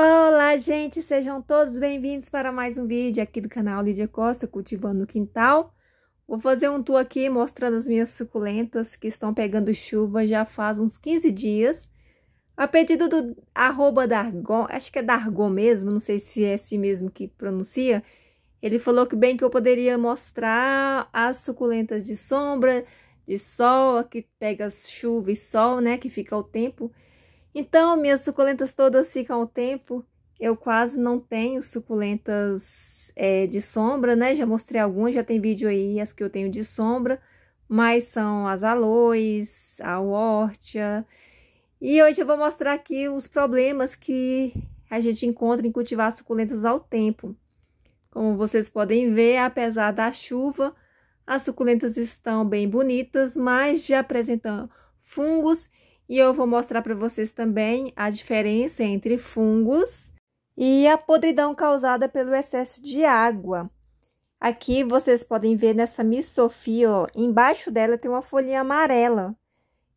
Olá, gente! Sejam todos bem-vindos para mais um vídeo aqui do canal Lídia Costa, Cultivando o Quintal. Vou fazer um tour aqui mostrando as minhas suculentas que estão pegando chuva já faz uns 15 dias. A pedido do arroba Dargon, acho que é Dargon mesmo, não sei se é assim mesmo que pronuncia. Ele falou que bem que eu poderia mostrar as suculentas de sombra, de sol, que pega chuva e sol, né, que fica o tempo... Então, minhas suculentas todas ficam ao tempo. Eu quase não tenho suculentas é, de sombra, né? Já mostrei algumas, já tem vídeo aí as que eu tenho de sombra. Mas são as aloes, a hortia. E hoje eu vou mostrar aqui os problemas que a gente encontra em cultivar suculentas ao tempo. Como vocês podem ver, apesar da chuva, as suculentas estão bem bonitas, mas já apresentam fungos e eu vou mostrar para vocês também a diferença entre fungos e a podridão causada pelo excesso de água. Aqui vocês podem ver nessa Miss ó, embaixo dela tem uma folhinha amarela.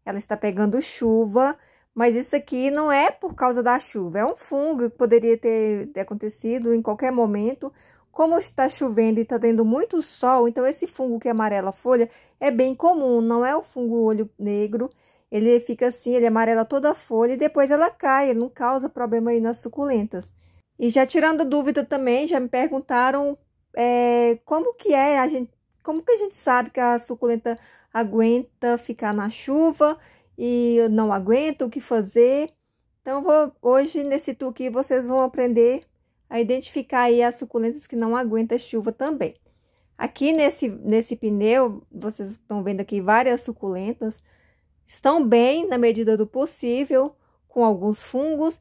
Ela está pegando chuva, mas isso aqui não é por causa da chuva, é um fungo que poderia ter acontecido em qualquer momento. Como está chovendo e está tendo muito sol, então esse fungo que é amarela a folha é bem comum, não é o fungo olho negro, ele fica assim, ele amarela toda a folha e depois ela cai, ele não causa problema aí nas suculentas. E já tirando dúvida também, já me perguntaram é, como que é a gente, como que a gente sabe que a suculenta aguenta ficar na chuva e não aguenta, o que fazer. Então, vou, hoje nesse tour aqui vocês vão aprender a identificar aí as suculentas que não aguentam chuva também. Aqui nesse, nesse pneu, vocês estão vendo aqui várias suculentas, estão bem na medida do possível com alguns fungos,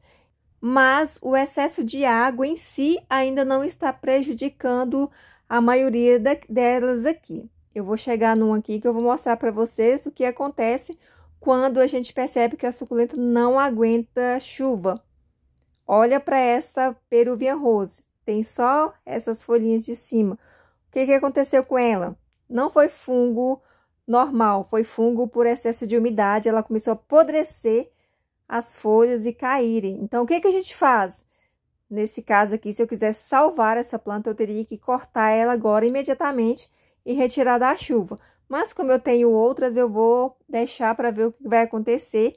mas o excesso de água em si ainda não está prejudicando a maioria da, delas aqui. Eu vou chegar num aqui que eu vou mostrar para vocês o que acontece quando a gente percebe que a suculenta não aguenta chuva. Olha para essa peruvia rose, tem só essas folhinhas de cima. O que, que aconteceu com ela? Não foi fungo, normal, foi fungo por excesso de umidade, ela começou a apodrecer as folhas e caírem. Então, o que, que a gente faz? Nesse caso aqui, se eu quiser salvar essa planta, eu teria que cortar ela agora imediatamente e retirar da chuva. Mas como eu tenho outras, eu vou deixar para ver o que vai acontecer.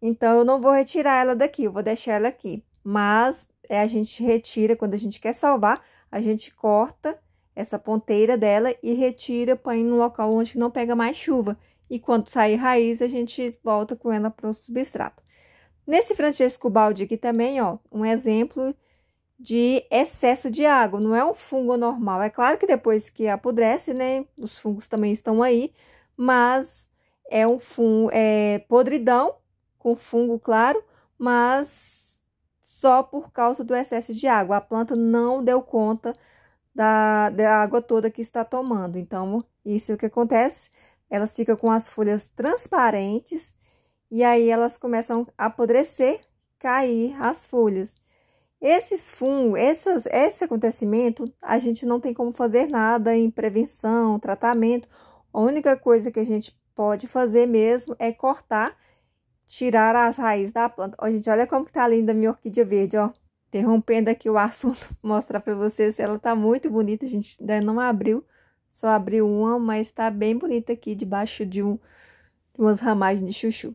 Então, eu não vou retirar ela daqui, eu vou deixar ela aqui. Mas é, a gente retira quando a gente quer salvar, a gente corta essa ponteira dela e retira, põe no local onde não pega mais chuva. E quando sair raiz, a gente volta com ela para o substrato. Nesse Francesco Balde aqui também, ó, um exemplo de excesso de água, não é um fungo normal. É claro que depois que apodrece, né, os fungos também estão aí, mas é um fungo, é podridão com fungo, claro, mas só por causa do excesso de água. A planta não deu conta da, da água toda que está tomando. Então, isso é o que acontece, elas ficam com as folhas transparentes e aí elas começam a apodrecer, cair as folhas. Esses fungos, essas, esse acontecimento, a gente não tem como fazer nada em prevenção, tratamento. A única coisa que a gente pode fazer mesmo é cortar, tirar as raízes da planta. Ó, gente, olha como que tá linda a minha orquídea verde, ó interrompendo aqui o assunto, mostrar para vocês. Ela tá muito bonita, a gente ainda não abriu, só abriu uma, mas está bem bonita aqui debaixo de, um, de umas ramagens de chuchu.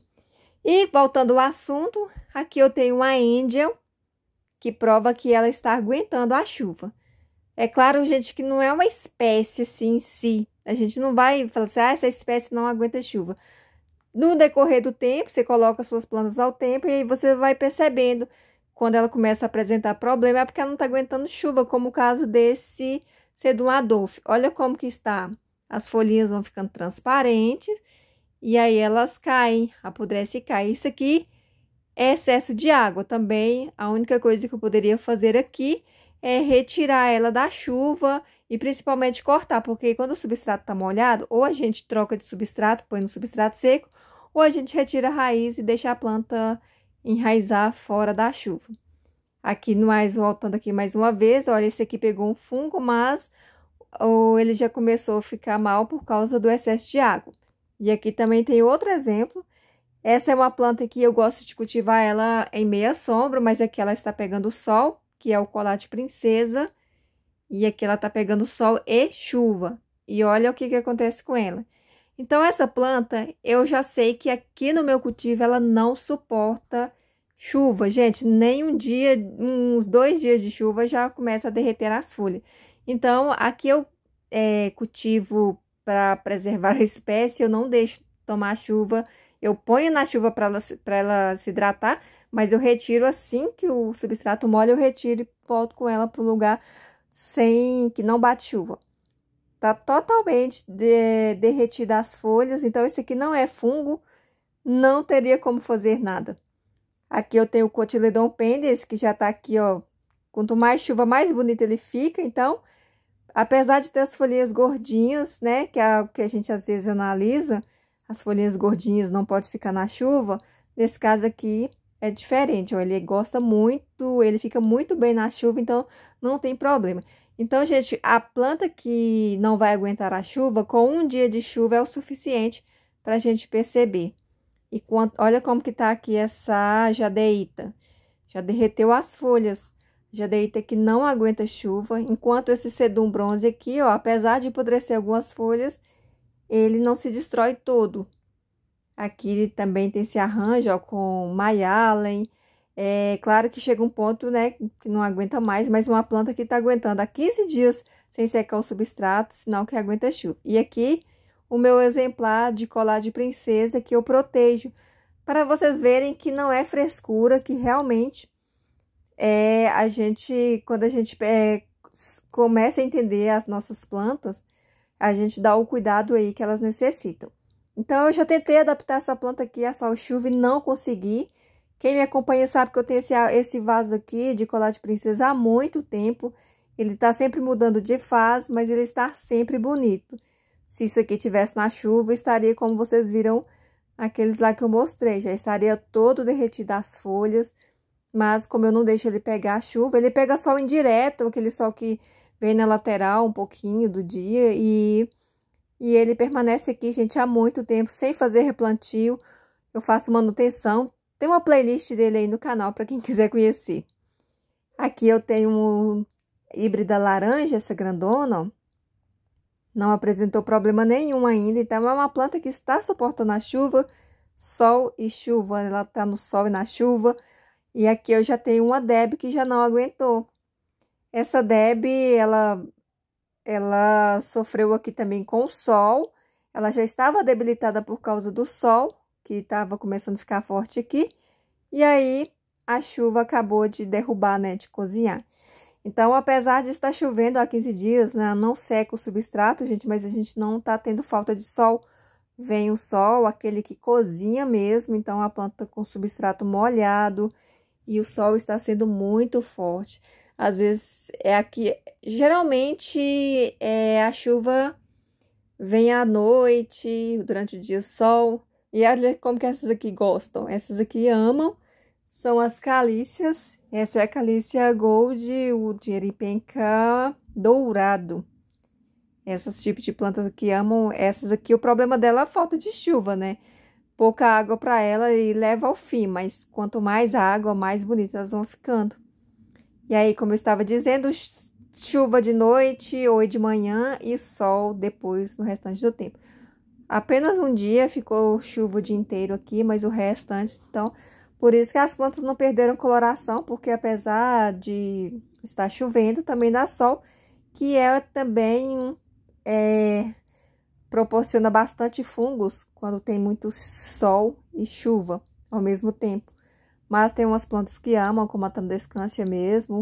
E voltando ao assunto, aqui eu tenho uma Angel, que prova que ela está aguentando a chuva. É claro, gente, que não é uma espécie assim em si. A gente não vai falar assim, ah, essa espécie não aguenta chuva. No decorrer do tempo, você coloca suas plantas ao tempo e aí você vai percebendo quando ela começa a apresentar problema, é porque ela não está aguentando chuva, como o caso desse sedum Adolf. Olha como que está. As folhinhas vão ficando transparentes e aí elas caem, apodrece e cai. Isso aqui é excesso de água também. A única coisa que eu poderia fazer aqui é retirar ela da chuva e principalmente cortar, porque quando o substrato está molhado, ou a gente troca de substrato, põe no substrato seco, ou a gente retira a raiz e deixa a planta enraizar fora da chuva. Aqui mais, voltando aqui mais uma vez, olha, esse aqui pegou um fungo, mas ou ele já começou a ficar mal por causa do excesso de água. E aqui também tem outro exemplo. Essa é uma planta que eu gosto de cultivar ela em meia sombra, mas aqui ela está pegando sol, que é o colate princesa. E aqui ela está pegando sol e chuva. E olha o que, que acontece com ela. Então, essa planta eu já sei que aqui no meu cultivo ela não suporta chuva, gente. Nem um dia, uns dois dias de chuva já começa a derreter as folhas. Então, aqui eu é, cultivo para preservar a espécie, eu não deixo tomar chuva. Eu ponho na chuva para ela, ela se hidratar, mas eu retiro assim que o substrato molha, eu retiro e volto com ela para o lugar sem que não bate chuva. Tá totalmente de, derretida as folhas, então esse aqui não é fungo, não teria como fazer nada. Aqui eu tenho o cotiledon pendes, que já tá aqui, ó. Quanto mais chuva, mais bonito ele fica, então... Apesar de ter as folhinhas gordinhas, né, que é o que a gente às vezes analisa, as folhinhas gordinhas não pode ficar na chuva, nesse caso aqui é diferente, ó, ele gosta muito, ele fica muito bem na chuva, então não tem problema. Então, gente, a planta que não vai aguentar a chuva, com um dia de chuva é o suficiente para a gente perceber. E quanto, olha como que tá aqui essa jadeíta. Já derreteu as folhas. Jadeíta que não aguenta chuva, enquanto esse sedum bronze aqui, ó, apesar de apodrecer algumas folhas, ele não se destrói todo. Aqui também tem esse arranjo ó, com mayalen. É claro que chega um ponto, né, que não aguenta mais, mas uma planta que está aguentando há 15 dias sem secar o substrato, sinal que aguenta chuva. E aqui o meu exemplar de colar de princesa que eu protejo, para vocês verem que não é frescura, que realmente é a gente, quando a gente é, começa a entender as nossas plantas, a gente dá o cuidado aí que elas necessitam. Então, eu já tentei adaptar essa planta aqui a é sol chuva e não consegui. Quem me acompanha sabe que eu tenho esse, esse vaso aqui de colar de princesa há muito tempo. Ele está sempre mudando de fase, mas ele está sempre bonito. Se isso aqui tivesse na chuva, estaria como vocês viram aqueles lá que eu mostrei. Já estaria todo derretido as folhas, mas como eu não deixo ele pegar a chuva, ele pega sol indireto, aquele sol que vem na lateral um pouquinho do dia e, e ele permanece aqui, gente, há muito tempo, sem fazer replantio. Eu faço manutenção tem uma playlist dele aí no canal para quem quiser conhecer. Aqui eu tenho um híbrida laranja, essa grandona, ó. Não apresentou problema nenhum ainda, então é uma planta que está suportando a chuva, sol e chuva. Ela está no sol e na chuva. E aqui eu já tenho uma Deb que já não aguentou. Essa Deb, ela, ela sofreu aqui também com o sol. Ela já estava debilitada por causa do sol, que estava começando a ficar forte aqui. E aí a chuva acabou de derrubar, né, de cozinhar. Então, apesar de estar chovendo há 15 dias, né, não seca o substrato, gente, mas a gente não está tendo falta de sol. Vem o sol, aquele que cozinha mesmo, então a planta com substrato molhado e o sol está sendo muito forte. Às vezes é aqui, geralmente é, a chuva vem à noite, durante o dia sol, e olha como que essas aqui gostam. Essas aqui amam. São as calícias. Essa é a calícia gold, o jeripenca dourado. essas tipos de plantas que amam essas aqui. O problema dela é a falta de chuva, né? Pouca água para ela e leva ao fim. Mas quanto mais água, mais bonitas elas vão ficando. E aí, como eu estava dizendo, chuva de noite ou de manhã e sol depois no restante do tempo. Apenas um dia ficou chuva o dia inteiro aqui, mas o restante, então, por isso que as plantas não perderam coloração, porque apesar de estar chovendo, também dá sol, que é também é, proporciona bastante fungos quando tem muito sol e chuva ao mesmo tempo. Mas tem umas plantas que amam, como a tandescância mesmo,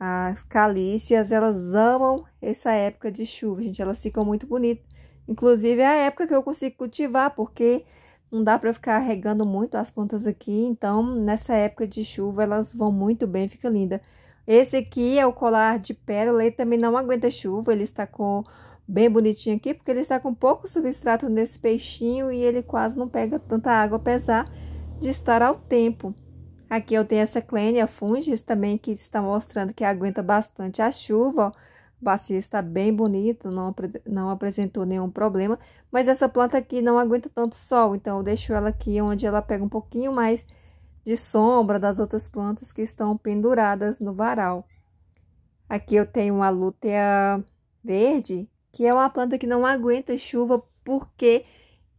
as calícias, elas amam essa época de chuva, gente, elas ficam muito bonitas. Inclusive é a época que eu consigo cultivar, porque não dá para ficar regando muito as plantas aqui, então nessa época de chuva elas vão muito bem, fica linda. Esse aqui é o colar de pérola, ele também não aguenta chuva, ele está com bem bonitinho aqui, porque ele está com pouco substrato nesse peixinho e ele quase não pega tanta água, apesar de estar ao tempo. Aqui eu tenho essa clênia fungis também, que está mostrando que aguenta bastante a chuva, ó bacia está bem bonita, não, não apresentou nenhum problema, mas essa planta aqui não aguenta tanto sol, então eu deixo ela aqui onde ela pega um pouquinho mais de sombra das outras plantas que estão penduradas no varal. Aqui eu tenho a lútea verde, que é uma planta que não aguenta chuva porque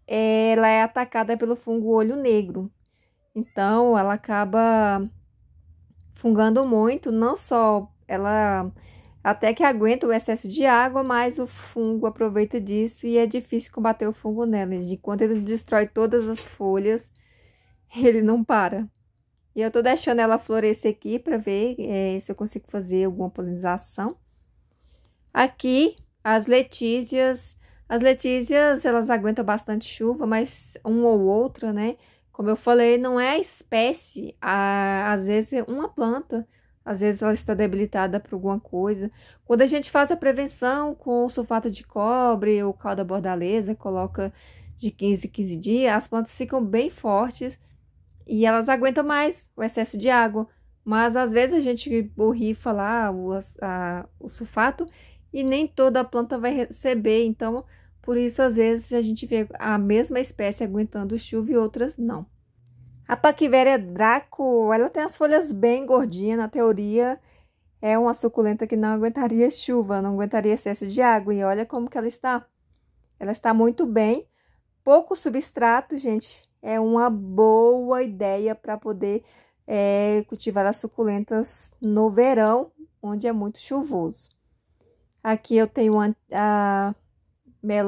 ela é atacada pelo fungo olho negro. Então, ela acaba fungando muito, não só ela até que aguenta o excesso de água, mas o fungo aproveita disso e é difícil combater o fungo nela. Enquanto ele destrói todas as folhas, ele não para. E eu tô deixando ela florescer aqui para ver é, se eu consigo fazer alguma polinização. Aqui, as letícias. As letícias, elas aguentam bastante chuva, mas um ou outra, né? Como eu falei, não é a espécie. A, às vezes, é uma planta às vezes ela está debilitada por alguma coisa. Quando a gente faz a prevenção com sulfato de cobre ou calda bordaleza, coloca de 15 em 15 dias, as plantas ficam bem fortes e elas aguentam mais o excesso de água. Mas às vezes a gente borrifa lá o, a, o sulfato e nem toda a planta vai receber. Então, por isso, às vezes, a gente vê a mesma espécie aguentando chuva e outras não. A Paquiveria é Draco, ela tem as folhas bem gordinhas, na teoria. É uma suculenta que não aguentaria chuva, não aguentaria excesso de água. E olha como que ela está. Ela está muito bem. Pouco substrato, gente, é uma boa ideia para poder é, cultivar as suculentas no verão, onde é muito chuvoso. Aqui eu tenho a, a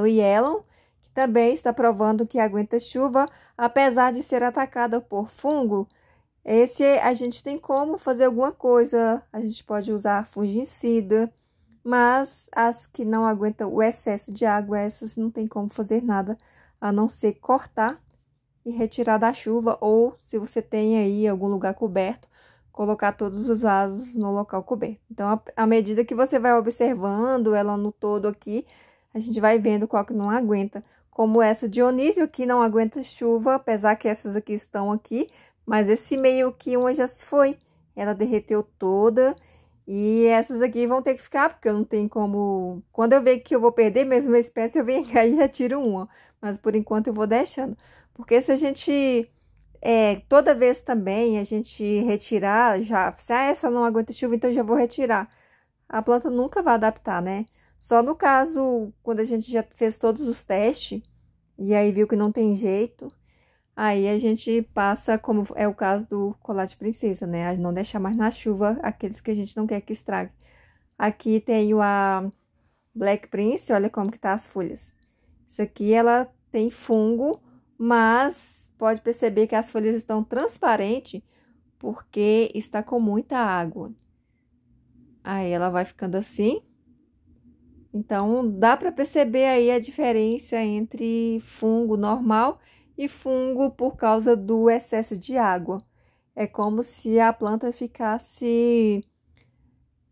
Yellow, também está provando que aguenta chuva, apesar de ser atacada por fungo. Esse a gente tem como fazer alguma coisa, a gente pode usar fungicida, mas as que não aguentam o excesso de água, essas não tem como fazer nada a não ser cortar e retirar da chuva, ou se você tem aí algum lugar coberto, colocar todos os vasos no local coberto. Então, à medida que você vai observando ela no todo aqui, a gente vai vendo qual que não aguenta como essa Dionísio, que não aguenta chuva, apesar que essas aqui estão aqui, mas esse meio que uma já se foi, ela derreteu toda, e essas aqui vão ter que ficar, porque eu não tenho como... Quando eu ver que eu vou perder mesmo a espécie, eu venho aí e retiro uma, mas por enquanto eu vou deixando, porque se a gente... É, toda vez também a gente retirar, já, se ah, essa não aguenta chuva, então já vou retirar. A planta nunca vai adaptar, né? Só no caso, quando a gente já fez todos os testes e aí viu que não tem jeito, aí a gente passa, como é o caso do colate princesa, né? não deixar mais na chuva aqueles que a gente não quer que estrague. Aqui tenho a Black Prince, olha como que tá as folhas. Isso aqui ela tem fungo, mas pode perceber que as folhas estão transparentes porque está com muita água. Aí ela vai ficando assim. Então, dá para perceber aí a diferença entre fungo normal e fungo por causa do excesso de água. É como se a planta ficasse.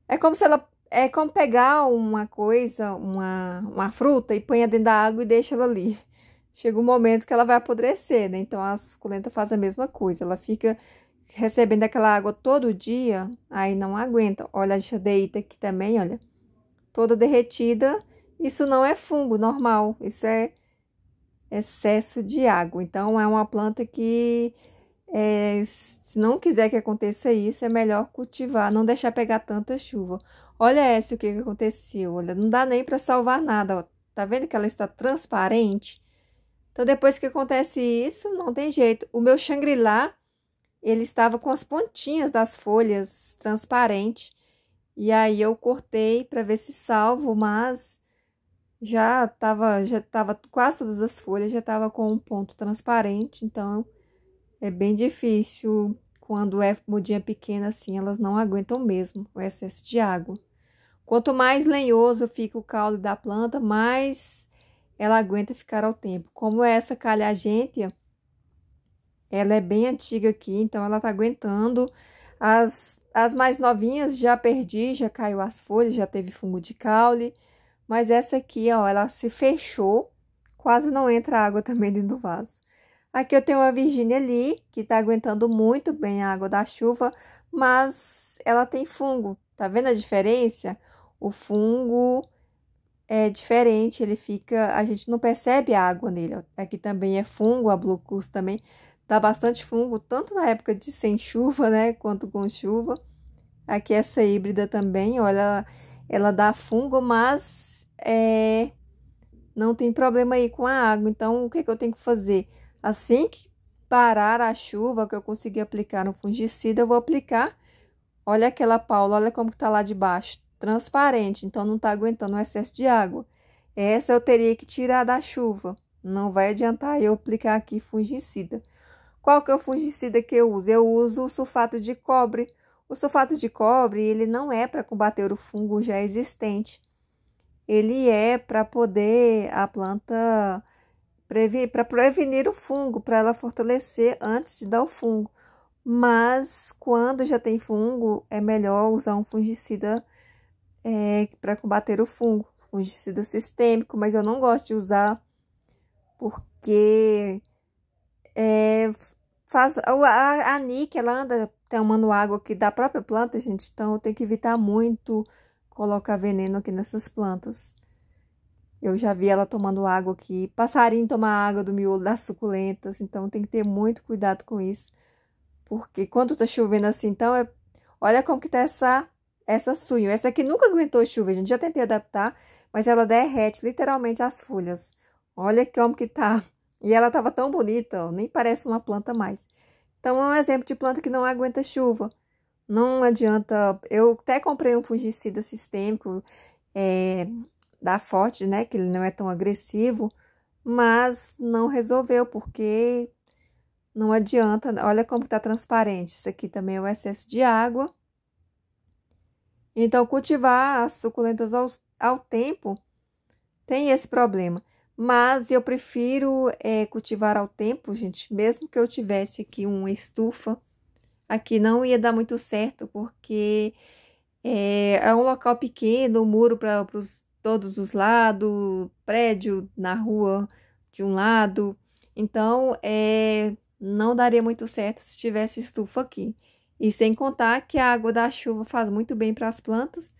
É como se ela. É como pegar uma coisa, uma, uma fruta, e põe dentro da água e deixa ela ali. Chega um momento que ela vai apodrecer, né? Então a suculenta faz a mesma coisa. Ela fica recebendo aquela água todo dia, aí não aguenta. Olha a jadeita aqui também, olha toda derretida. Isso não é fungo normal, isso é excesso de água. Então, é uma planta que, é, se não quiser que aconteça isso, é melhor cultivar, não deixar pegar tanta chuva. Olha essa o que, aconteceu, olha, não dá nem para salvar nada, ó. Tá vendo que ela está transparente? Então, depois que acontece isso, não tem jeito. O meu shangri lá ele estava com as pontinhas das folhas transparentes. E aí eu cortei para ver se salvo, mas já tava, já tava quase todas as folhas já tava com um ponto transparente, então é bem difícil quando é mudinha pequena assim, elas não aguentam mesmo o excesso de água. Quanto mais lenhoso fica o caule da planta, mais ela aguenta ficar ao tempo. Como é essa calhagêntia, ela é bem antiga aqui, então ela tá aguentando as as mais novinhas já perdi, já caiu as folhas, já teve fungo de caule. Mas essa aqui, ó, ela se fechou, quase não entra água também dentro do vaso. Aqui eu tenho a Virgínia ali, que tá aguentando muito bem a água da chuva, mas ela tem fungo. Tá vendo a diferença? O fungo é diferente, ele fica, a gente não percebe a água nele. Aqui também é fungo, a Blue Curse também dá bastante fungo, tanto na época de sem chuva, né, quanto com chuva. Aqui essa híbrida também, olha, ela dá fungo, mas é, não tem problema aí com a água. Então, o que, é que eu tenho que fazer? Assim que parar a chuva, que eu conseguir aplicar um fungicida, eu vou aplicar. Olha aquela paula, olha como está lá de baixo, transparente, então não está aguentando o excesso de água. Essa eu teria que tirar da chuva. Não vai adiantar eu aplicar aqui fungicida. Qual que é o fungicida que eu uso? Eu uso o sulfato de cobre. O sulfato de cobre, ele não é para combater o fungo já existente. Ele é para poder a planta prevenir, para prevenir o fungo, para ela fortalecer antes de dar o fungo. Mas quando já tem fungo, é melhor usar um fungicida é, para combater o fungo, fungicida sistêmico, mas eu não gosto de usar porque é, Faz, a, a Nick, ela anda tomando água aqui da própria planta, gente, então tem que evitar muito colocar veneno aqui nessas plantas. Eu já vi ela tomando água aqui. Passarinho tomar água do miolo das suculentas, então tem que ter muito cuidado com isso. Porque quando tá chovendo assim, então é... Olha como que tá essa, essa sunho. Essa aqui nunca aguentou chuva, gente já tentei adaptar, mas ela derrete literalmente as folhas. Olha como que tá e ela estava tão bonita, ó, nem parece uma planta mais. Então, é um exemplo de planta que não aguenta chuva. Não adianta. Eu até comprei um fungicida sistêmico é, da Forte, né? Que ele não é tão agressivo, mas não resolveu, porque não adianta. Olha como está transparente. Isso aqui também é o excesso de água. Então, cultivar as suculentas ao, ao tempo tem esse problema. Mas eu prefiro é, cultivar ao tempo, gente. Mesmo que eu tivesse aqui uma estufa, aqui não ia dar muito certo, porque é, é um local pequeno, um muro para todos os lados, prédio na rua de um lado. Então, é, não daria muito certo se tivesse estufa aqui. E sem contar que a água da chuva faz muito bem para as plantas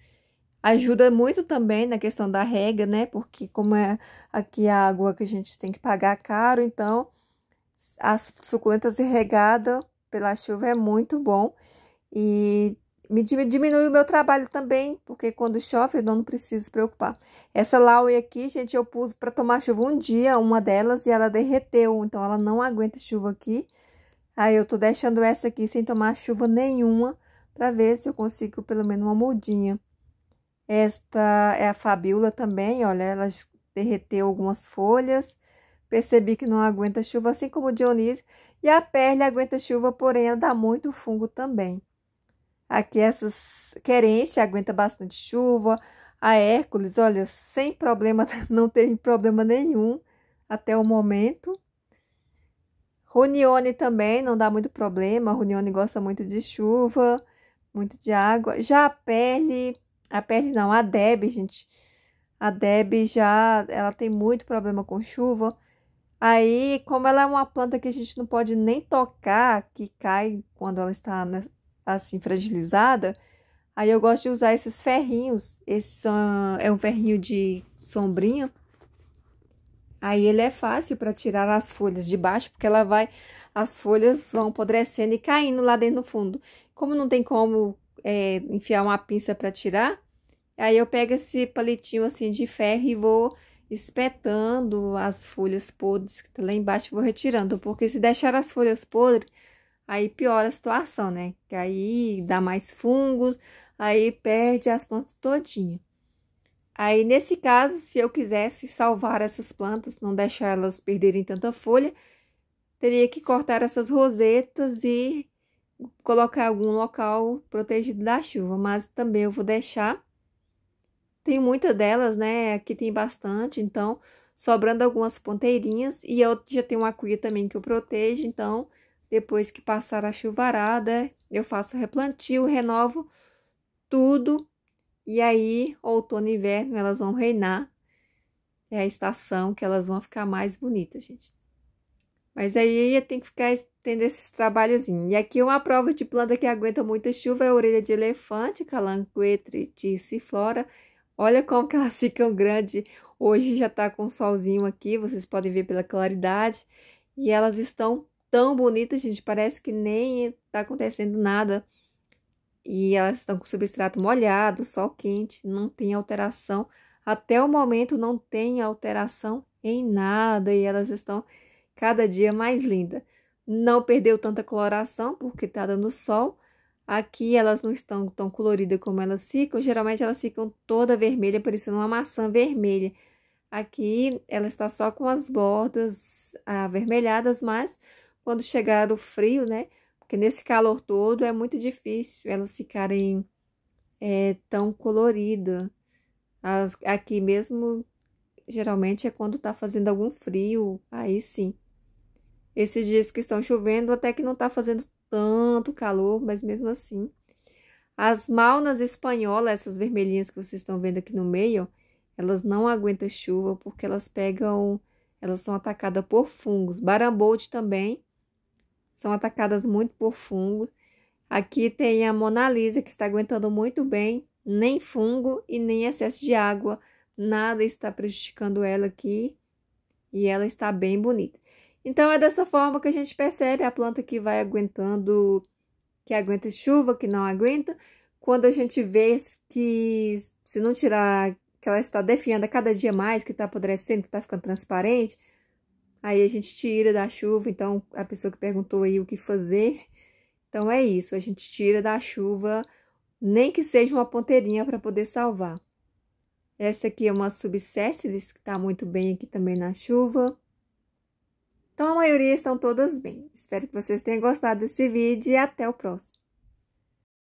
Ajuda muito também na questão da rega, né? Porque como é aqui a água que a gente tem que pagar caro, então as suculentas regadas pela chuva é muito bom. E me diminui o meu trabalho também, porque quando chove eu não preciso preocupar. Essa laue aqui, gente, eu pus para tomar chuva um dia, uma delas, e ela derreteu, então ela não aguenta chuva aqui. Aí eu tô deixando essa aqui sem tomar chuva nenhuma, para ver se eu consigo pelo menos uma mudinha. Esta é a fabiola também, olha, ela derreteu algumas folhas. Percebi que não aguenta chuva, assim como o Dionísio. E a perle aguenta chuva, porém ela dá muito fungo também. Aqui essas querência aguenta bastante chuva. A Hércules, olha, sem problema, não tem problema nenhum até o momento. Runione também não dá muito problema. Runione gosta muito de chuva, muito de água. Já a pele a pele não, a Deb, gente. A Deb já, ela tem muito problema com chuva. Aí, como ela é uma planta que a gente não pode nem tocar, que cai quando ela está né, assim fragilizada, aí eu gosto de usar esses ferrinhos. Esse é um ferrinho de sombrinha. Aí ele é fácil para tirar as folhas de baixo, porque ela vai, as folhas vão apodrecendo e caindo lá dentro no fundo. Como não tem como é, enfiar uma pinça para tirar. Aí eu pego esse palitinho assim de ferro e vou espetando as folhas podres que tá lá embaixo vou retirando, porque se deixar as folhas podres, aí piora a situação, né? Que aí dá mais fungos, aí perde as plantas todinha. Aí, nesse caso, se eu quisesse salvar essas plantas, não deixar elas perderem tanta folha, teria que cortar essas rosetas e colocar algum local protegido da chuva, mas também eu vou deixar. Tem muitas delas, né? Aqui tem bastante, então sobrando algumas ponteirinhas e eu já tenho uma cuia também que eu protejo, então depois que passar a chuvarada, eu faço replantio, renovo tudo e aí outono e inverno elas vão reinar. É a estação que elas vão ficar mais bonitas, gente. Mas aí tem que ficar tendo esses trabalhos. E aqui uma prova de planta que aguenta muita chuva é a orelha de elefante, calanquetre, ticiflora. Olha como que elas ficam grandes. Hoje já tá com solzinho aqui, vocês podem ver pela claridade. E elas estão tão bonitas, gente, parece que nem tá acontecendo nada. E elas estão com substrato molhado, sol quente, não tem alteração. Até o momento não tem alteração em nada e elas estão cada dia mais lindas não perdeu tanta coloração porque está dando sol. Aqui elas não estão tão coloridas como elas ficam, geralmente elas ficam toda vermelha, parecendo uma maçã vermelha. Aqui ela está só com as bordas avermelhadas, mas quando chegar o frio, né? Porque nesse calor todo é muito difícil elas ficarem é, tão coloridas. aqui mesmo, geralmente é quando está fazendo algum frio, aí sim. Esses dias que estão chovendo, até que não está fazendo tanto calor, mas mesmo assim. As malnas espanholas, essas vermelhinhas que vocês estão vendo aqui no meio, elas não aguentam chuva porque elas pegam, elas são atacadas por fungos. Barambolt também são atacadas muito por fungo. Aqui tem a Mona Lisa que está aguentando muito bem, nem fungo e nem excesso de água, nada está prejudicando ela aqui e ela está bem bonita. Então, é dessa forma que a gente percebe a planta que vai aguentando, que aguenta chuva, que não aguenta. Quando a gente vê que se não tirar, que ela está definhando cada dia mais, que está apodrecendo, que está ficando transparente, aí a gente tira da chuva. Então, a pessoa que perguntou aí o que fazer, então é isso, a gente tira da chuva, nem que seja uma ponteirinha para poder salvar. Essa aqui é uma subsessilis que está muito bem aqui também na chuva. Então, a maioria estão todas bem. Espero que vocês tenham gostado desse vídeo e até o próximo.